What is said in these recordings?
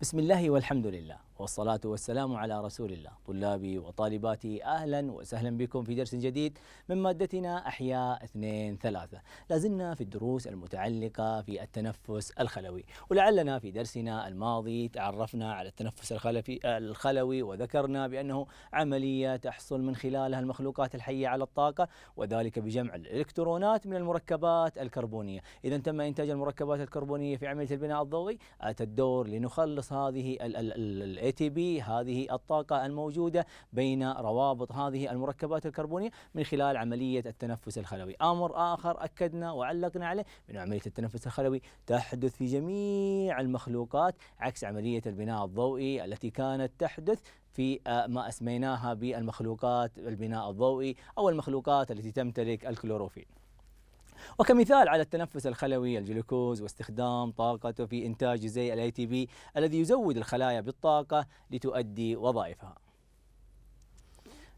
بسم الله والحمد لله والصلاة والسلام على رسول الله طلابي وطالباتي أهلا وسهلا بكم في درس جديد من مادتنا أحياء اثنين ثلاثة لازلنا في الدروس المتعلقة في التنفس الخلوي ولعلنا في درسنا الماضي تعرفنا على التنفس الخلوي وذكرنا بأنه عملية تحصل من خلالها المخلوقات الحية على الطاقة وذلك بجمع الإلكترونات من المركبات الكربونية إذا تم إنتاج المركبات الكربونية في عملية البناء الضوئي أتى الدور لنخلص هذه ال ال ال الاي تي بي هذه الطاقه الموجوده بين روابط هذه المركبات الكربونيه من خلال عمليه التنفس الخلوي. امر اخر اكدنا وعلقنا عليه من عمليه التنفس الخلوي تحدث في جميع المخلوقات عكس عمليه البناء الضوئي التي كانت تحدث في آه، ما اسميناها بالمخلوقات البناء الضوئي او المخلوقات التي تمتلك الكلوروفيل. وكمثال على التنفس الخلوي الجلوكوز واستخدام طاقته في إنتاج زي الاي تي بي الذي يزود الخلايا بالطاقة لتؤدي وظائفها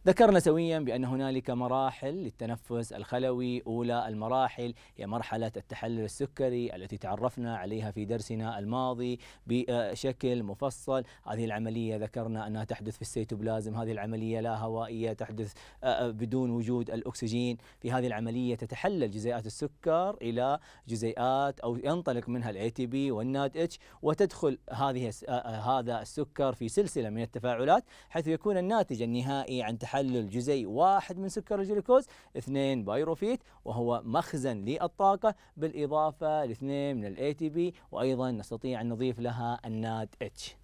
ذكرنا سويا بأن هنالك مراحل للتنفس الخلوي أولى المراحل هي مرحلة التحلل السكري التي تعرفنا عليها في درسنا الماضي بشكل مفصل هذه العملية ذكرنا أنها تحدث في السيتوبلازم هذه العملية لا هوائية تحدث آه، آه، بدون وجود الأكسجين في هذه العملية تتحلل جزيئات السكر إلى جزيئات أو ينطلق منها الاي تي بي والنات اتش وتدخل هذه آه، هذا السكر في سلسلة من التفاعلات حيث يكون الناتج النهائي عن تحلل تحلل جزيء واحد من سكر الجلوكوز اثنين بايروفيت وهو مخزن للطاقة بالإضافة لاثنين من الاي تي بي وأيضا نستطيع أن نضيف لها الناد اتش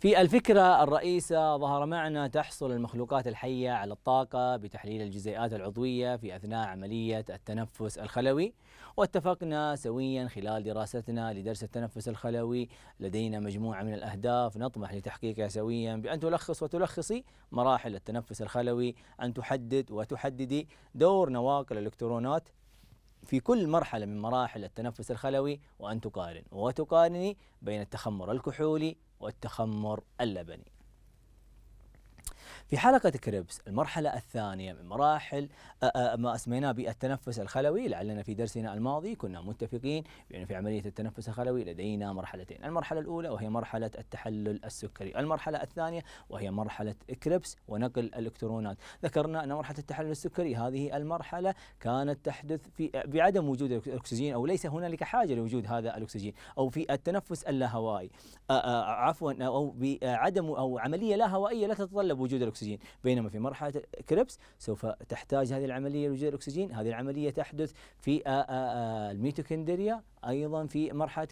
في الفكرة الرئيسة ظهر معنا تحصل المخلوقات الحية على الطاقة بتحليل الجزيئات العضوية في أثناء عملية التنفس الخلوي واتفقنا سويا خلال دراستنا لدرس التنفس الخلوي لدينا مجموعة من الأهداف نطمح لتحقيقها سويا بأن تلخص وتلخصي مراحل التنفس الخلوي أن تحدد وتحددي دور نواقل الإلكترونات في كل مرحلة من مراحل التنفس الخلوي وأن تقارن وتقارني بين التخمر الكحولي والتخمر اللبني في حلقة كريبس المرحلة الثانية من مراحل ما أسميناه بالتنفس الخلوي لعلنا في درسنا الماضي كنا متفقين بأن في عملية التنفس الخلوي لدينا مرحلتين المرحلة الأولى وهي مرحلة التحلل السكري المرحلة الثانية وهي مرحلة كريبس ونقل الإلكترونات ذكرنا أن مرحلة التحلل السكري هذه المرحلة كانت تحدث في بعدم وجود الأكسجين أو ليس هنالك حاجة لوجود هذا الأكسجين أو في التنفس اللاهوائي عفوا أو بعدم أو عملية لا هوائية لا تتطلب وجود الأكسجين الأكسجين بينما في مرحلة الكريبس سوف تحتاج هذه العملية لوجود الأكسجين هذه العملية تحدث في آه، آه، آه، الميتوكندريا ايضا في مرحله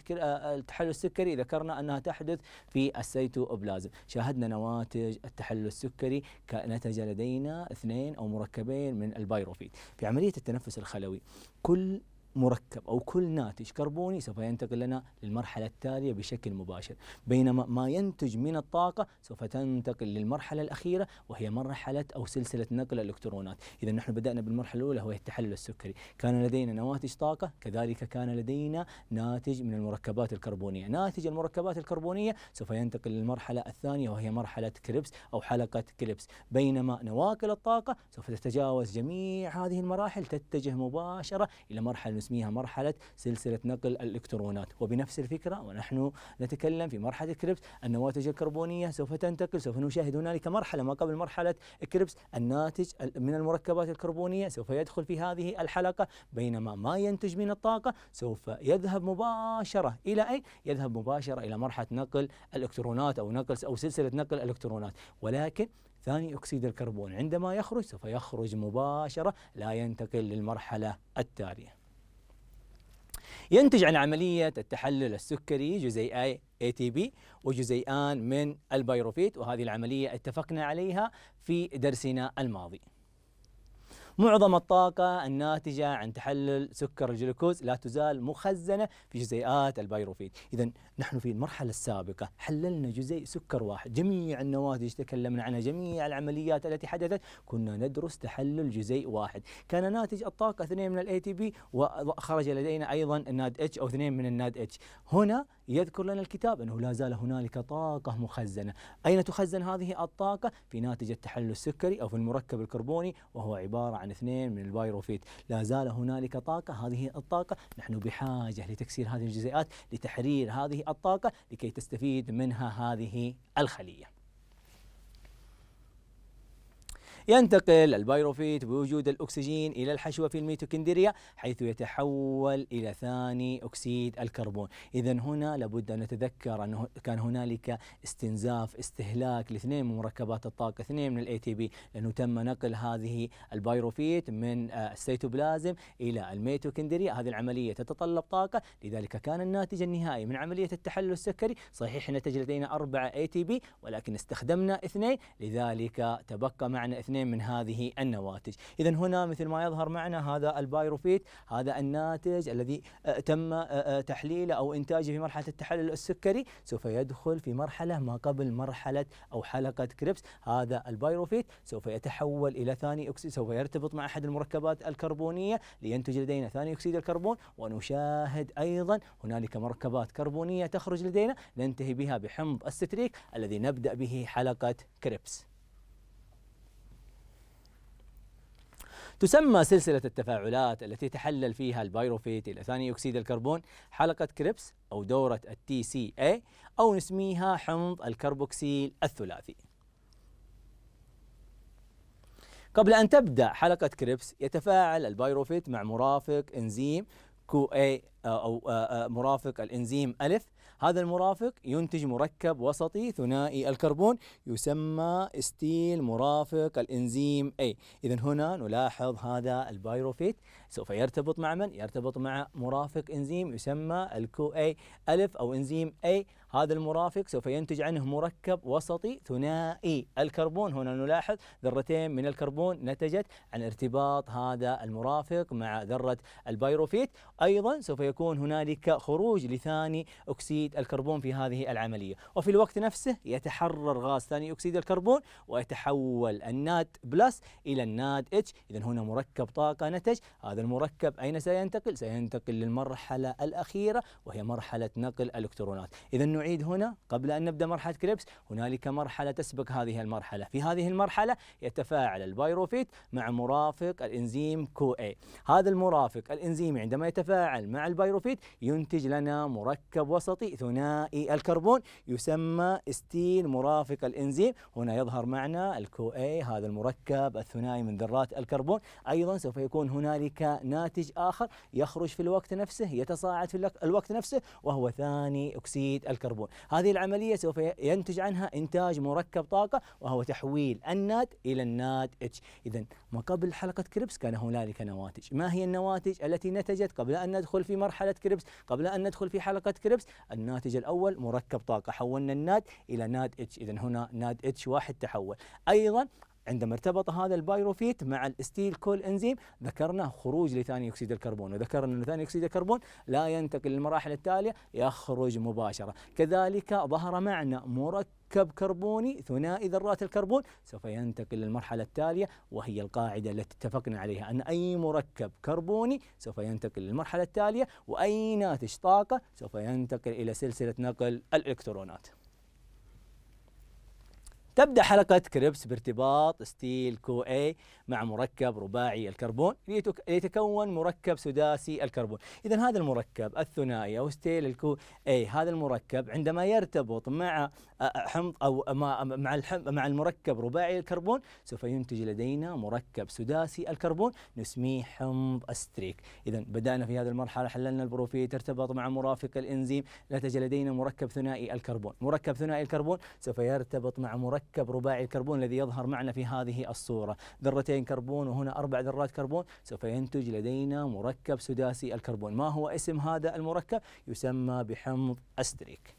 التحلل السكري ذكرنا انها تحدث في السيتوبلازم، شاهدنا نواتج التحلل السكري نتج لدينا اثنين او مركبين من البايروفيت، في عمليه التنفس الخلوي كل مركب أو كل ناتج كربوني سوف ينتقل لنا للمرحلة التالية بشكل مباشر بينما ما ينتج من الطاقة سوف تنتقل للمرحلة الأخيرة وهي مرحلة أو سلسلة نقل الإلكترونات إذا نحن بدأنا بالمرحلة الأولى وهي التحلل السكري كان لدينا نواتج طاقة كذلك كان لدينا ناتج من المركبات الكربونية ناتج المركبات الكربونية سوف ينتقل للمرحلة الثانية وهي مرحلة كريبس أو حلقة كليبس، بينما نواقل الطاقة سوف تتجاوز جميع هذه المراحل تتجه مباشرة إلى مرحلة نسميها مرحلة سلسلة نقل الإلكترونات وبنفس الفكرة ونحن نتكلم في مرحلة كريبس النواتج الكربونية سوف تنتقل سوف نشاهد هنالك مرحلة ما قبل مرحلة كريبس الناتج من المركبات الكربونية سوف يدخل في هذه الحلقة بينما ما ينتج من الطاقة سوف يذهب مباشرة إلى أين؟ يذهب مباشرة إلى مرحلة نقل الإلكترونات أو نقل أو سلسلة نقل الإلكترونات ولكن ثاني أكسيد الكربون عندما يخرج سوف يخرج مباشرة لا ينتقل للمرحلة التالية ينتج عن عملية التحلل السكري جزيئي ATP وجزيئان من البيروفيت وهذه العملية اتفقنا عليها في درسنا الماضي معظم الطاقة الناتجة عن تحلل سكر الجلوكوز لا تزال مخزنة في جزيئات البيروفيت إذا نحن في المرحلة السابقة حللنا جزيء سكر واحد جميع النواتج تكلمنا عنها جميع العمليات التي حدثت كنا ندرس تحلل جزيء واحد كان ناتج الطاقة اثنين من الاي تي بي وخرج لدينا أيضا الناد اتش أو اثنين من الناد اتش هنا يذكر لنا الكتاب أنه لا زال هنالك طاقة مخزنة أين تخزن هذه الطاقة؟ في ناتج التحلل السكري أو في المركب الكربوني وهو عبارة عن اثنين من البايروفيت لا زال هنالك طاقة هذه الطاقة نحن بحاجة لتكسير هذه الجزيئات لتحرير هذه الطاقة لكي تستفيد منها هذه الخلية ينتقل البيروفيت بوجود الأكسجين إلى الحشوة في الميتوكندريا حيث يتحول إلى ثاني أكسيد الكربون إذا هنا لابد أن نتذكر أنه كان هنالك استنزاف استهلاك لاثنين من مركبات الطاقة اثنين من الاي تي بي لأنه تم نقل هذه البيروفيت من آه، السيتوبلازم إلى الميتوكندريا هذه العملية تتطلب طاقة لذلك كان الناتج النهائي من عملية التحلل السكري صحيح نتج لدينا أربعة اي تي بي ولكن استخدمنا اثنين لذلك تبقى معنا اثنين اثنين من هذه النواتج إذا هنا مثل ما يظهر معنا هذا البايروفيت هذا الناتج الذي آه، تم آه، آه، تحليله أو إنتاجه في مرحلة التحلل السكري سوف يدخل في مرحلة ما قبل مرحلة أو حلقة كريبس هذا البايروفيت سوف يتحول إلى ثاني أكسيد سوف يرتبط مع أحد المركبات الكربونية لينتج لدينا ثاني أكسيد الكربون ونشاهد أيضا هنالك مركبات كربونية تخرج لدينا ننتهي بها بحمض الستريك الذي نبدأ به حلقة كريبس تسمى سلسلة التفاعلات التي تحلل فيها البيروفيت إلى ثاني أكسيد الكربون حلقة كريبس أو دورة التي سي اي أو نسميها حمض الكربوكسيل الثلاثي قبل أن تبدأ حلقة كريبس يتفاعل البيروفيت مع مرافق إنزيم كو اي أو آه، آه، مرافق الإنزيم ألف هذا المرافق ينتج مركب وسطي ثنائي الكربون يسمى ستيل مرافق الإنزيم أي إذا هنا نلاحظ هذا البايروفيت سوف يرتبط مع من؟ يرتبط مع مرافق إنزيم يسمى الكو أي ألف أو إنزيم أي هذا المرافق سوف ينتج عنه مركب وسطي ثنائي الكربون هنا نلاحظ ذرتين من الكربون نتجت عن ارتباط هذا المرافق مع ذرة البايروفيت أيضا سوف يكون سيكون هنالك خروج لثاني أكسيد الكربون في هذه العملية وفي الوقت نفسه يتحرر غاز ثاني أكسيد الكربون ويتحول الناد بلس إلى الناد اتش إذا هنا مركب طاقة نتج هذا المركب أين سينتقل؟ سينتقل للمرحلة الأخيرة وهي مرحلة نقل الإلكترونات إذا نعيد هنا قبل أن نبدأ مرحلة كريبس هنالك مرحلة تسبق هذه المرحلة في هذه المرحلة يتفاعل البايروفيت مع مرافق الإنزيم كو اي هذا المرافق الإنزيمي عندما يتفاعل مع البايروفيت البايروفيت ينتج لنا مركب وسطي ثنائي الكربون يسمى ستيل مرافق الإنزيم هنا يظهر معنا الكو اي هذا المركب الثنائي من ذرات الكربون أيضا سوف يكون هنالك ناتج آخر يخرج في الوقت نفسه يتصاعد في الوقت نفسه وهو ثاني أكسيد الكربون هذه العملية سوف ينتج عنها إنتاج مركب طاقة وهو تحويل الناد إلى الناد اتش إذا ما قبل حلقة كريبس كان هنالك نواتج ما هي النواتج التي نتجت قبل أن ندخل في مرحلة مرحلة كريبس قبل أن ندخل في حلقة كريبس الناتج الأول مركب طاقة حولنا الناد إلى ناد اتش إذا هنا ناد اتش واحد تحول أيضا عندما ارتبط هذا البايروفيت مع الاستيل كول انزيم ذكرنا خروج لثاني اكسيد الكربون وذكرنا ان ثاني اكسيد الكربون لا ينتقل للمراحل التاليه يخرج مباشره كذلك ظهر معنا مركب مركب كربوني ثنائي ذرات الكربون سوف ينتقل للمرحلة التالية وهي القاعدة التي اتفقنا عليها أن أي مركب كربوني سوف ينتقل للمرحلة التالية وأي ناتج طاقة سوف ينتقل إلى سلسلة نقل الإلكترونات تبدأ حلقة كريبس بارتباط ستيل كو اي مع مركب رباعي الكربون ليتكون مركب سداسي الكربون إذا هذا المركب الثنائي أو ستيل الكو اي هذا المركب عندما يرتبط مع حمض أو مع مع المركب رباعي الكربون سوف ينتج لدينا مركب سداسي الكربون نسميه حمض استريك إذا بدأنا في هذه المرحلة حللنا البروفيت ارتبط مع مرافق الإنزيم نتج لدينا مركب ثنائي الكربون مركب ثنائي الكربون سوف يرتبط مع مركب مركب رباعي الكربون الذي يظهر معنا في هذه الصورة ذرتين كربون وهنا أربع ذرات كربون سوف ينتج لدينا مركب سداسي الكربون ما هو اسم هذا المركب؟ يسمى بحمض أستريك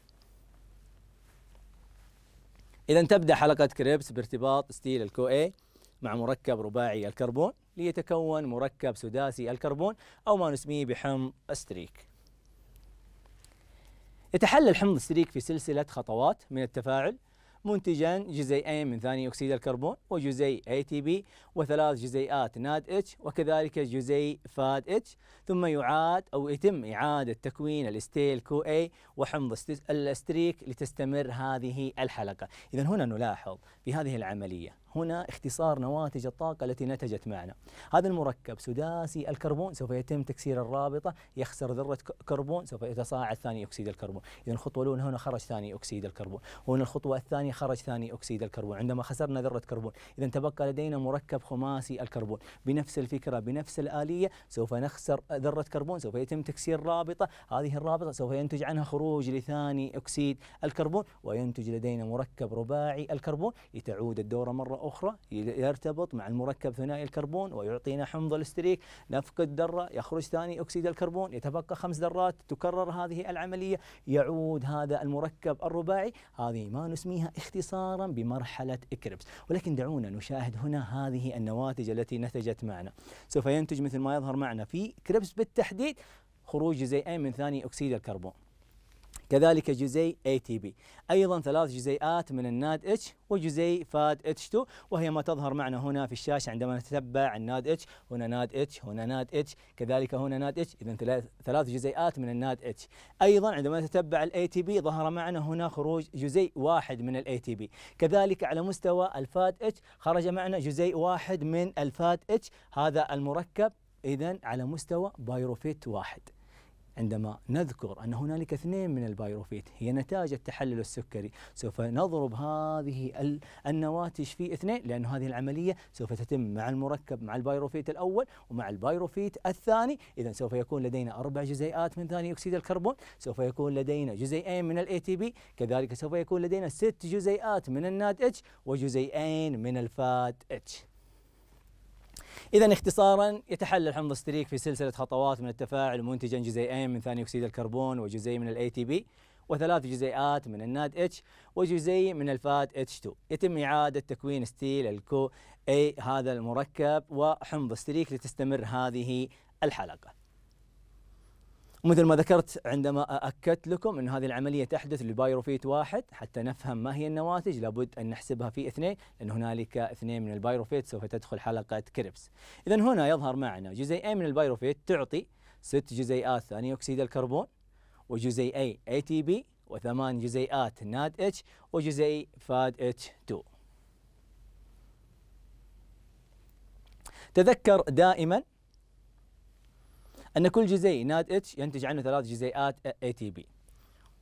إذا تبدأ حلقة كريبس بارتباط ستيل الكو اي مع مركب رباعي الكربون ليتكون مركب سداسي الكربون أو ما نسميه بحمض أستريك يتحلل حمض السريك في سلسلة خطوات من التفاعل منتجا جزيئين من ثاني أكسيد الكربون وجزيء ATP وثلاث جزيئات ناد اتش وكذلك جزيء فاد اتش ثم يعاد أو يتم إعادة تكوين الاستيل كو اي وحمض الاستريك لتستمر هذه الحلقة إذا هنا نلاحظ في هذه العملية هنا اختصار نواتج الطاقة التي نتجت معنا هذا المركب سداسي الكربون سوف يتم تكسير الرابطة يخسر ذرة كربون سوف يتصاعد ثاني أكسيد الكربون إذا الخطوة الأولى هنا خرج ثاني أكسيد الكربون وهنا الخطوة الثانية خرج ثاني أكسيد الكربون عندما خسرنا ذرة كربون إذا تبقى لدينا مركب خماسي الكربون بنفس الفكرة بنفس الآلية سوف نخسر ذرة كربون سوف يتم تكسير رابطة هذه الرابطة سوف ينتج عنها خروج لثاني أكسيد الكربون وينتج لدينا مركب رباعي الكربون لتعود الدورة مرة أخرى يرتبط مع المركب ثنائي الكربون ويعطينا حمض الاستريك نفقد ذرة يخرج ثاني أكسيد الكربون يتبقى خمس ذرات تكرر هذه العملية يعود هذا المركب الرباعي هذه ما نسميها اختصارا بمرحلة إكربس ولكن دعونا نشاهد هنا هذه النواتج التي نتجت معنا سوف ينتج مثل ما يظهر معنا في كريبس بالتحديد خروج جزيئين من ثاني أكسيد الكربون كذلك جزيء اي تي بي أيضا ثلاث جزيئات من الناد اتش وجزيء فاد اتش 2 وهي ما تظهر معنا هنا في الشاشة عندما نتتبع الناد اتش هنا ناد اتش هنا ناد اتش كذلك هنا ناد اتش إذا ثلاث جزيئات من الناد اتش أيضا عندما نتتبع الاي تي بي ظهر معنا هنا خروج جزيء واحد من الاي تي بي كذلك على مستوى الفاد اتش خرج معنا جزيء واحد من الفاد اتش هذا المركب إذا على مستوى بايروفيت واحد عندما نذكر أن هنالك اثنين من البايروفيت هي نتاج التحلل السكري سوف نضرب هذه النواتج في اثنين لأن هذه العملية سوف تتم مع المركب مع البايروفيت الأول ومع البايروفيت الثاني إذا سوف يكون لدينا أربع جزيئات من ثاني أكسيد الكربون سوف يكون لدينا جزيئين من الاي تي بي كذلك سوف يكون لدينا ست جزيئات من الناد اتش وجزيئين من الفات اتش إذا اختصارا يتحلل حمض ستريك في سلسلة خطوات من التفاعل منتجا جزيئين من ثاني أكسيد الكربون وجزيء من الاي تي بي وثلاث جزيئات من الناد اتش وجزيء من الفات اتش 2 يتم إعادة تكوين ستيل الكو أي هذا المركب وحمض ستريك لتستمر هذه الحلقة مثل ما ذكرت عندما أكدت لكم أن هذه العملية تحدث لبايروفيت واحد حتى نفهم ما هي النواتج لابد أن نحسبها في اثنين لأن هنالك اثنين من البايروفيت سوف تدخل حلقة كريبس إذا هنا يظهر معنا جزيئين من البايروفيت تعطي ست جزيئات ثاني أكسيد الكربون وجزيئي اي تي بي وثمان جزيئات ناد اتش وجزيئي فاد اتش 2 تذكر دائما أن كل جزيء ناد اتش ينتج عنه ثلاث جزيئات اي تي بي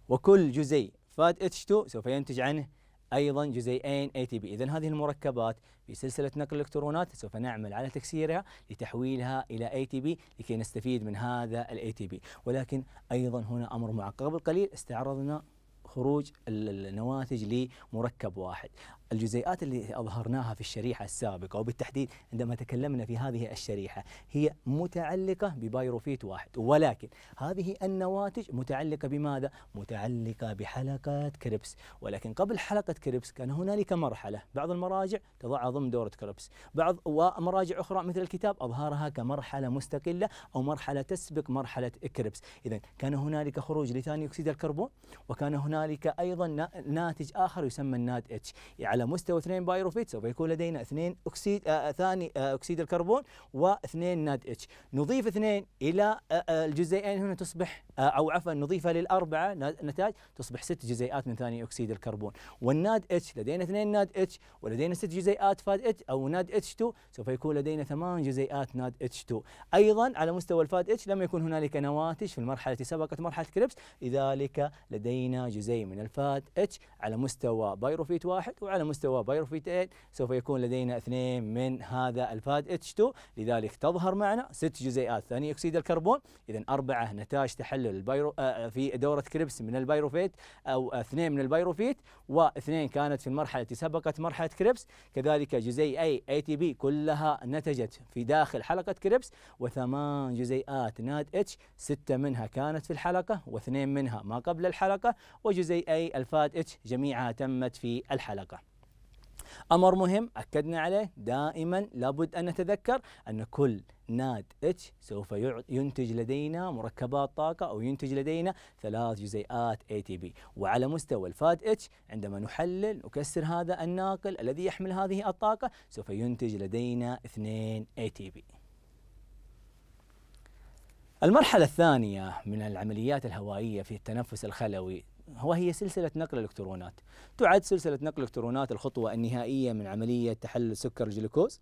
وكل جزيء فاد اتش 2 سوف ينتج عنه ايضا جزيئين اي تي بي اذا هذه المركبات في سلسله نقل الالكترونات سوف نعمل على تكسيرها لتحويلها الى اي تي بي لكي نستفيد من هذا الاي تي بي ولكن ايضا هنا امر معقد قبل قليل استعرضنا خروج النواتج لمركب واحد الجزيئات اللي أظهرناها في الشريحة السابقة وبالتحديد عندما تكلمنا في هذه الشريحة هي متعلقة ببايروفيت واحد ولكن هذه النواتج متعلقة بماذا؟ متعلقة بحلقات كريبس ولكن قبل حلقة كريبس كان هنالك مرحلة بعض المراجع تضعها ضمن دورة كريبس بعض ومراجع أخرى مثل الكتاب أظهرها كمرحلة مستقلة أو مرحلة تسبق مرحلة كريبس إذا كان هنالك خروج لثاني أكسيد الكربون وكان هنالك أيضا ناتج آخر يسمى الناد اتش يعني على مستوى 2 بايروفيت سوف يكون لدينا 2 اكسيد آه،, آه ثاني آه اكسيد الكربون و2 ناد اتش نضيف 2 الى آه،, آه الجزيئين هنا تصبح آه او عفوا نضيفها للاربعه نتائج تصبح ست جزيئات من ثاني اكسيد الكربون والناد اتش لدينا 2 ناد اتش ولدينا ست جزيئات فاد اتش او ناد اتش 2 سوف يكون لدينا ثمان جزيئات ناد اتش 2 ايضا على مستوى الفاد اتش لم يكن هنالك نواتج في المرحله التي سبقت مرحله كريبس لذلك لدينا جزيء من الفاد اتش على مستوى بايروفيت واحد وعلى على مستوى بايروفيتات سوف يكون لدينا اثنين من هذا الفاد اتش 2 لذلك تظهر معنا ست جزيئات ثاني أكسيد الكربون إذا أربعة نتاج تحلل البيرو آه، آه، في دورة كريبس من البايروفيت أو اثنين من البايروفيت واثنين كانت في المرحلة التي سبقت مرحلة كريبس كذلك جزيئي اي تي بي كلها نتجت في داخل حلقة كريبس وثمان جزيئات ناد اتش ستة منها كانت في الحلقة واثنين منها ما قبل الحلقة وجزيئي الفاد اتش جميعها تمت في الحلقة أمر مهم أكدنا عليه دائما لابد أن نتذكر أن كل ناد اتش سوف ينتج لدينا مركبات طاقة أو ينتج لدينا ثلاث جزيئات اي تي بي وعلى مستوى الفاد اتش عندما نحلل نكسر هذا الناقل الذي يحمل هذه الطاقة سوف ينتج لدينا اثنين اي تي بي المرحلة الثانية من العمليات الهوائية في التنفس الخلوي وهي سلسلة نقل الإلكترونات تعد سلسلة نقل الإلكترونات الخطوة النهائية من عملية تحلل سكر الجلوكوز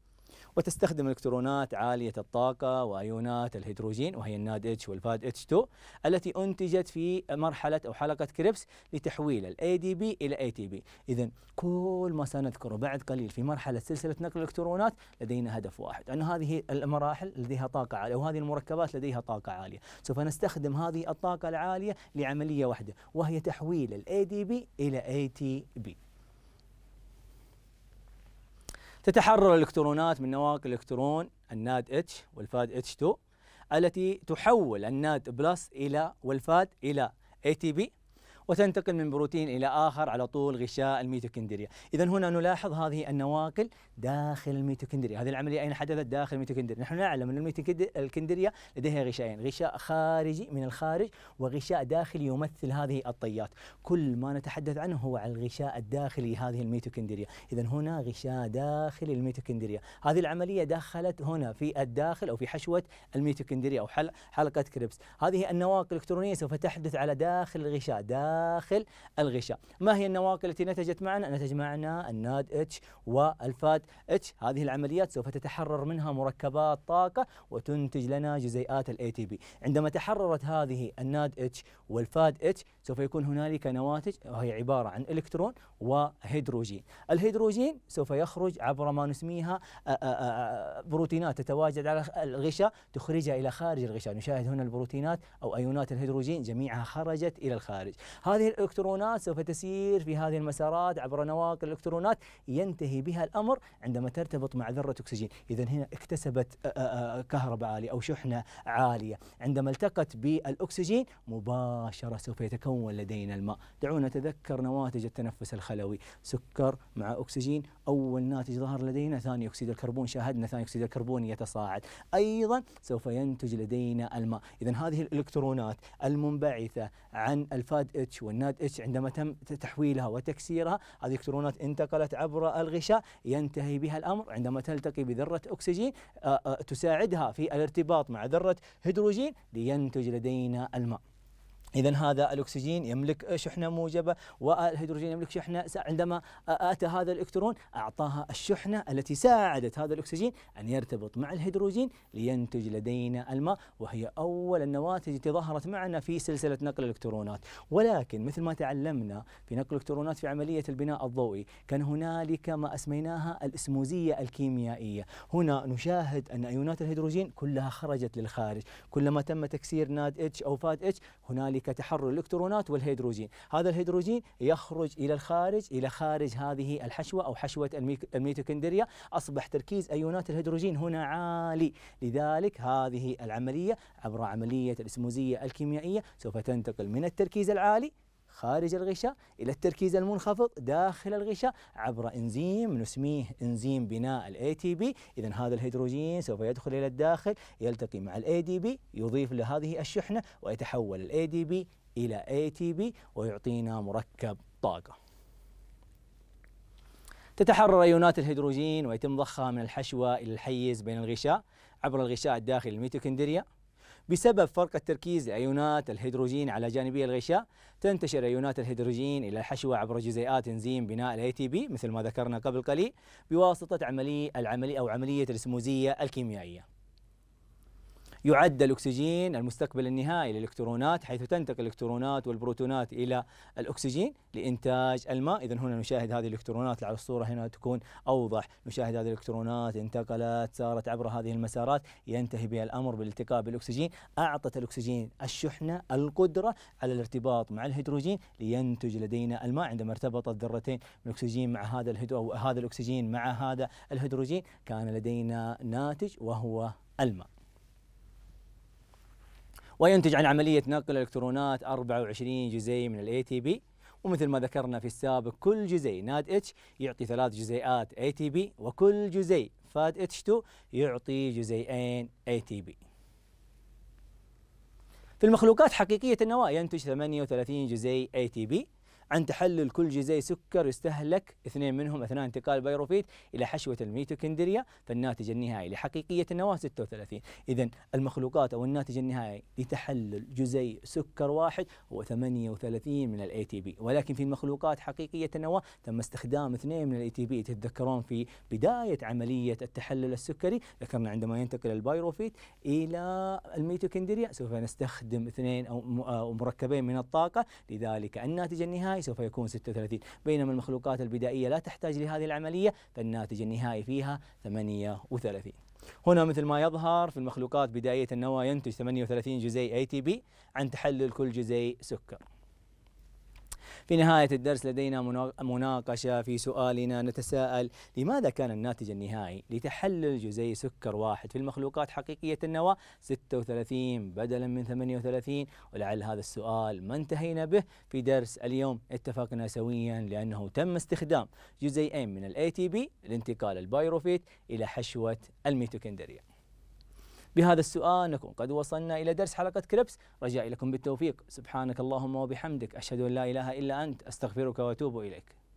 وتستخدم الكترونات عاليه الطاقه وايونات الهيدروجين وهي الناد اتش والفاد اتش 2 التي انتجت في مرحله او حلقه كريبس لتحويل الاي دي بي الى اي تي بي اذا كل ما سنذكره بعد قليل في مرحله سلسله نقل الالكترونات لدينا هدف واحد ان هذه المراحل لديها طاقه عاليه وهذه المركبات لديها طاقه عاليه سوف نستخدم هذه الطاقه العاليه لعمليه واحده وهي تحويل الاي دي بي الى اي تي بي تتحرر الإلكترونات من نواقل الإلكترون الناد اتش والفاد اتش 2 التي تحول الناد بلس إلى والفاد إلى ATP وتنتقل من بروتين إلى آخر على طول غشاء الميتوكندريا إذا هنا نلاحظ هذه النواقل داخل الميتوكندريا هذه العملية أين حدثت داخل الميتوكندريا نحن نعلم أن الميتوكندريا لديها غشائين غشاء خارجي من الخارج وغشاء داخلي يمثل هذه الطيات كل ما نتحدث عنه هو عن الغشاء الداخلي هذه الميتوكندريا إذا هنا غشاء داخلي الميتوكندريا هذه العملية دخلت هنا في الداخل أو في حشوة الميتوكندريا أو حلقة كريبس هذه النواقل الإلكترونية سوف تحدث على داخل الغشاء داخل داخل الغشاء ما هي النواقل التي نتجت معنا؟ نتج معنا الناد اتش والفات اتش هذه العمليات سوف تتحرر منها مركبات طاقة وتنتج لنا جزيئات الاي تي بي عندما تحررت هذه الناد اتش والفاد اتش سوف يكون هنالك نواتج وهي عبارة عن الكترون وهيدروجين الهيدروجين سوف يخرج عبر ما نسميها آه، آه، آه، بروتينات تتواجد على الغشاء تخرجها إلى خارج الغشاء نشاهد هنا البروتينات أو أيونات الهيدروجين جميعها خرجت إلى الخارج هذه الالكترونات سوف تسير في هذه المسارات عبر نواقل الالكترونات ينتهي بها الامر عندما ترتبط مع ذره اكسجين، اذا هنا اكتسبت آه، آه، آه، كهرباء عاليه او شحنه عاليه، عندما التقت بالاكسجين مباشره سوف يتكون لدينا الماء، دعونا نتذكر نواتج التنفس الخلوي، سكر مع اكسجين اول ناتج ظهر لدينا ثاني اكسيد الكربون، شاهدنا ثاني اكسيد الكربون يتصاعد، ايضا سوف ينتج لدينا الماء، اذا هذه الالكترونات المنبعثه عن الفاد اتش والناد اتش عندما تم تحويلها وتكسيرها هذه الكترونات انتقلت عبر الغشاء ينتهي بها الامر عندما تلتقي بذره اكسجين تساعدها في الارتباط مع ذره هيدروجين لينتج لدينا الماء إذا هذا الأكسجين يملك شحنة موجبة والهيدروجين يملك شحنة عندما أتى هذا الإلكترون أعطاها الشحنة التي ساعدت هذا الأكسجين أن يرتبط مع الهيدروجين لينتج لدينا الماء وهي أول النواتج التي ظهرت معنا في سلسلة نقل الإلكترونات ولكن مثل ما تعلمنا في نقل الإلكترونات في عملية البناء الضوئي كان هنالك ما أسميناها الإسموزية الكيميائية هنا نشاهد أن أيونات الهيدروجين كلها خرجت للخارج كلما تم تكسير ناد اتش أو فاد اتش هنالك كتحرر تحرر الالكترونات والهيدروجين هذا الهيدروجين يخرج إلى الخارج إلى خارج هذه الحشوة أو حشوة الميتوكندريا أصبح تركيز أيونات الهيدروجين هنا عالي لذلك هذه العملية عبر عملية الاسموزية الكيميائية سوف تنتقل من التركيز العالي خارج الغشاء إلى التركيز المنخفض داخل الغشاء عبر إنزيم نسميه إنزيم بناء الاي تي بي إذا هذا الهيدروجين سوف يدخل إلى الداخل يلتقي مع الاي دي بي يضيف لهذه الشحنة ويتحول الاي دي بي إلى اي تي بي ويعطينا مركب طاقة تتحرر أيونات الهيدروجين ويتم ضخها من الحشوة إلى الحيز بين الغشاء عبر الغشاء الداخلي الميتوكندريا بسبب فرق التركيز لايونات الهيدروجين على جانبي الغشاء تنتشر ايونات الهيدروجين الى الحشوه عبر جزيئات انزيم بناء الاي تي بي مثل ما ذكرنا قبل قليل بواسطه عمليه العمليه او عمليه الاسموزيه الكيميائيه يعد الأكسجين المستقبل النهائي للإلكترونات حيث تنتقل الإلكترونات والبروتونات إلى الأكسجين لإنتاج الماء إذا هنا نشاهد هذه الإلكترونات على الصورة هنا تكون أوضح نشاهد هذه الإلكترونات انتقلت سارت عبر هذه المسارات ينتهي بها الأمر بالالتقاء بالأكسجين أعطت الأكسجين الشحنة القدرة على الارتباط مع الهيدروجين لينتج لدينا الماء عندما ارتبطت ذرتين من الأكسجين مع هذا الهيدرو هذا الأكسجين مع هذا الهيدروجين كان لدينا ناتج وهو الماء وينتج عن عملية نقل الإلكترونات 24 جزيء من الاي تي بي ومثل ما ذكرنا في السابق كل جزيء ناد اتش يعطي ثلاث جزيئات اي تي بي وكل جزيء فاد اتش 2 يعطي جزيئين اي تي بي في المخلوقات حقيقية النواة ينتج 38 جزيء اي تي بي عن تحلل كل جزيء سكر يستهلك اثنين منهم اثناء انتقال البيروفيت الى حشوه الميتوكندريا فالناتج النهائي لحقيقيه النواه 36 اذا المخلوقات او الناتج النهائي لتحلل جزيء سكر واحد هو 38 من الاي تي بي ولكن في المخلوقات حقيقيه النواه تم استخدام اثنين من الاي تي بي تتذكرون في بدايه عمليه التحلل السكري ذكرنا عندما ينتقل البيروفيت الى الميتوكندريا سوف نستخدم اثنين او مركبين من الطاقه لذلك الناتج النهائي النهائي سوف يكون 36 بينما المخلوقات البدائية لا تحتاج لهذه العملية فالناتج النهائي فيها 38 هنا مثل ما يظهر في المخلوقات بدائية النواة ينتج 38 جزيء ATP عن تحلل كل جزيء سكر في نهاية الدرس لدينا مناقشة في سؤالنا نتساءل لماذا كان الناتج النهائي لتحلل جزيء سكر واحد في المخلوقات حقيقية النواة 36 بدلا من 38 ولعل هذا السؤال ما انتهينا به في درس اليوم اتفقنا سويا لأنه تم استخدام جزيئين من تي بي لانتقال البايروفيت إلى حشوة الميتوكندريا بهذا السؤال نكون قد وصلنا إلى درس حلقة كريبس رجاء لكم بالتوفيق سبحانك اللهم وبحمدك أشهد أن لا إله إلا أنت أستغفرك وأتوب إليك